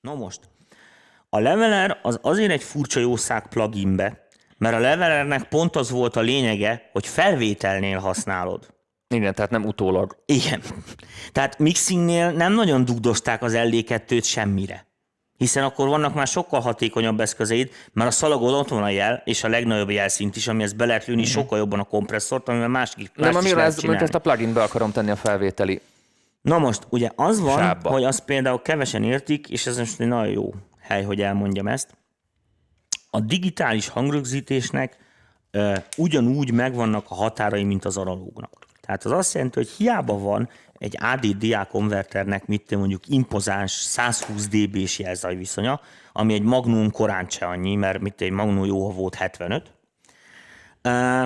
Na most, a Leveler az azért egy furcsa jószág pluginbe, mert a Levelernek pont az volt a lényege, hogy felvételnél használod. Igen, tehát nem utólag. Igen. Tehát mixingnél nem nagyon dugdosták az l 2 semmire. Hiszen akkor vannak már sokkal hatékonyabb eszközeid, mert a szalagod ott van a jel, és a legnagyobb jelszint is, amihez be lehet lőni mm. sokkal jobban a kompresszort, amivel másik. Nem, amire ezt, ezt a be akarom tenni a felvételi Na most, ugye az van, sába. hogy azt például kevesen értik, és ez most egy nagyon jó hely, hogy elmondjam ezt. A digitális hangrögzítésnek ö, ugyanúgy megvannak a határai, mint az analógnak. Tehát az azt jelenti, hogy hiába van egy AD-DA konverternek, mit mondjuk impozáns 120 dB-s jelzajviszonya, ami egy magnum korán se annyi, mert mit egy magnum jó, ha volt 75. Ö,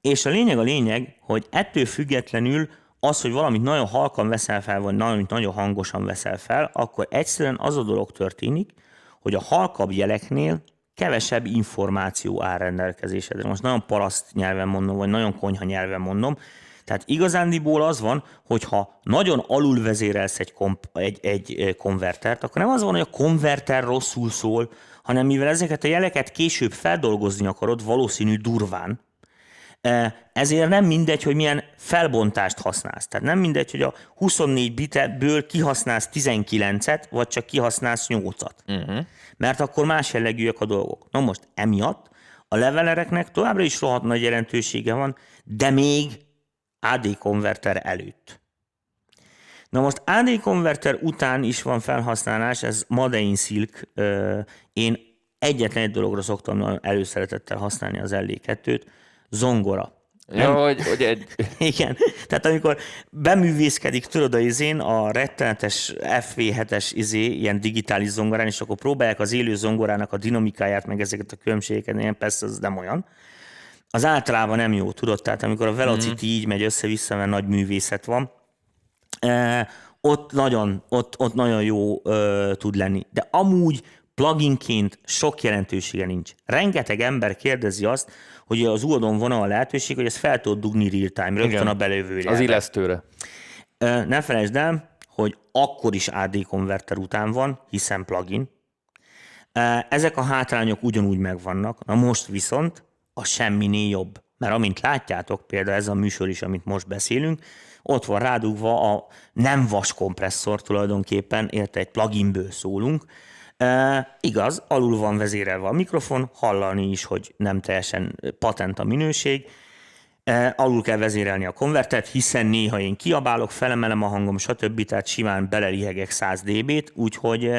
és a lényeg a lényeg, hogy ettől függetlenül az, hogy valamit nagyon halkan veszel fel, vagy valamit nagyon hangosan veszel fel, akkor egyszerűen az a dolog történik, hogy a halkabb jeleknél kevesebb információ áll rendelkezésedre. Most nagyon paraszt nyelven mondom, vagy nagyon konyha nyelven mondom, tehát igazándiból az van, hogyha nagyon alul vezérelsz egy, komp, egy, egy konvertert, akkor nem az van, hogy a konverter rosszul szól, hanem mivel ezeket a jeleket később feldolgozni akarod, valószínű durván, ezért nem mindegy, hogy milyen felbontást használsz. Tehát nem mindegy, hogy a 24 bitből kihasználsz 19-et, vagy csak kihasználsz 8-at. Uh-huh. Mhm. Mert akkor más jellegűek a dolgok. Na most emiatt a levelereknek továbbra is rohadt nagy jelentősége van, de még AD konverter előtt. Na most AD konverter után is van felhasználás, ez Madein Silk. Én egyetlen egy dologra szoktam előszeretettel használni az LD2-t, zongora. Nem? Ja, hogy, hogy egy... Igen. Tehát amikor beművészkedik, tudod, az izén a rettenetes FV7-es izé, ilyen digitális zongorán, és akkor próbálják az élő zongorának a dinamikáját, meg ezeket a különbségeket, ilyen persze az nem olyan. Az általában nem jó, tudod, tehát amikor a Velocity mm. így megy össze-vissza, mert nagy művészet van, eh, ott nagyon, ott, ott nagyon jó ö, tud lenni. De amúgy pluginként sok jelentősége nincs. Rengeteg ember kérdezi azt, hogy az UADon van a lehetőség, hogy ezt fel tud dugni real-time, rögtön a belővőre. Az illesztőre. Ne felejtsd el, hogy akkor is AD konverter után van, hiszen plugin. Ezek a hátrányok ugyanúgy megvannak, na most viszont a semminél jobb. Mert amint látjátok, például ez a műsor is, amit most beszélünk, ott van rádugva a nem vas kompresszor tulajdonképpen, érte egy pluginből szólunk, E, igaz, alul van vezérelve a mikrofon, hallani is, hogy nem teljesen patent a minőség, e, alul kell vezérelni a konvertert, hiszen néha én kiabálok, felemelem a hangom, stb., tehát simán belelihegek 100 dB-t, úgyhogy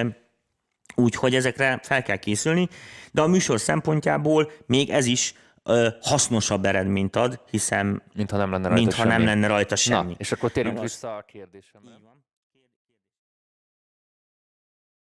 Úgyhogy ezekre fel kell készülni, de a műsor szempontjából még ez is hasznosabb eredményt ad, hiszen mintha nem lenne rajta mintha semmi. Nem lenne rajta semmi. Na, és akkor térjünk vissza a kérdésemre.